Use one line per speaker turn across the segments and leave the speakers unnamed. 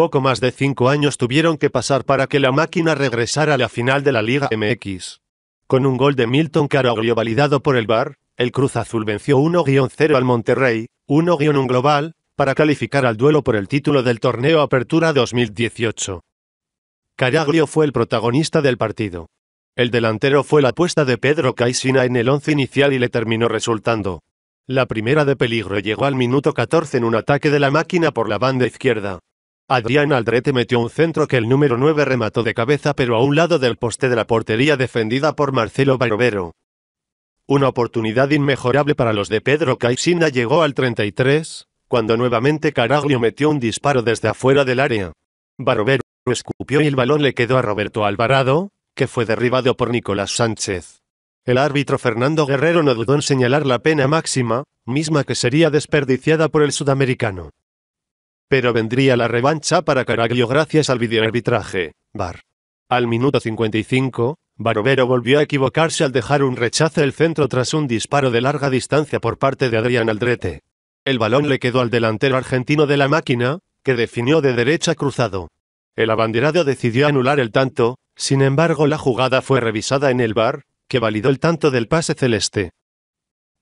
poco más de cinco años tuvieron que pasar para que la máquina regresara a la final de la Liga MX. Con un gol de Milton Caraglio validado por el VAR, el Cruz Azul venció 1-0 al Monterrey, 1-1 global, para calificar al duelo por el título del torneo Apertura 2018. Caraglio fue el protagonista del partido. El delantero fue la apuesta de Pedro Caixina en el once inicial y le terminó resultando. La primera de peligro llegó al minuto 14 en un ataque de la máquina por la banda izquierda. Adrián Aldrete metió un centro que el número 9 remató de cabeza pero a un lado del poste de la portería defendida por Marcelo Barovero. Una oportunidad inmejorable para los de Pedro Caixina llegó al 33, cuando nuevamente Caraglio metió un disparo desde afuera del área. Barovero escupió y el balón le quedó a Roberto Alvarado, que fue derribado por Nicolás Sánchez. El árbitro Fernando Guerrero no dudó en señalar la pena máxima, misma que sería desperdiciada por el sudamericano. Pero vendría la revancha para Caraglio gracias al videoarbitraje, Bar. Al minuto 55, Barovero volvió a equivocarse al dejar un rechazo el centro tras un disparo de larga distancia por parte de Adrián Aldrete. El balón le quedó al delantero argentino de la máquina, que definió de derecha cruzado. El abanderado decidió anular el tanto, sin embargo la jugada fue revisada en el bar, que validó el tanto del pase celeste.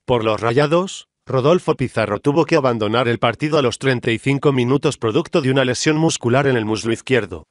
Por los rayados, Rodolfo Pizarro tuvo que abandonar el partido a los 35 minutos producto de una lesión muscular en el muslo izquierdo.